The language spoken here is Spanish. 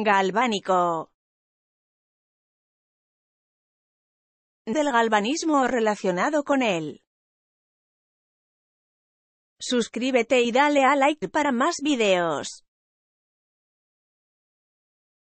Galvánico. Del galvanismo relacionado con él. Suscríbete y dale a like para más videos.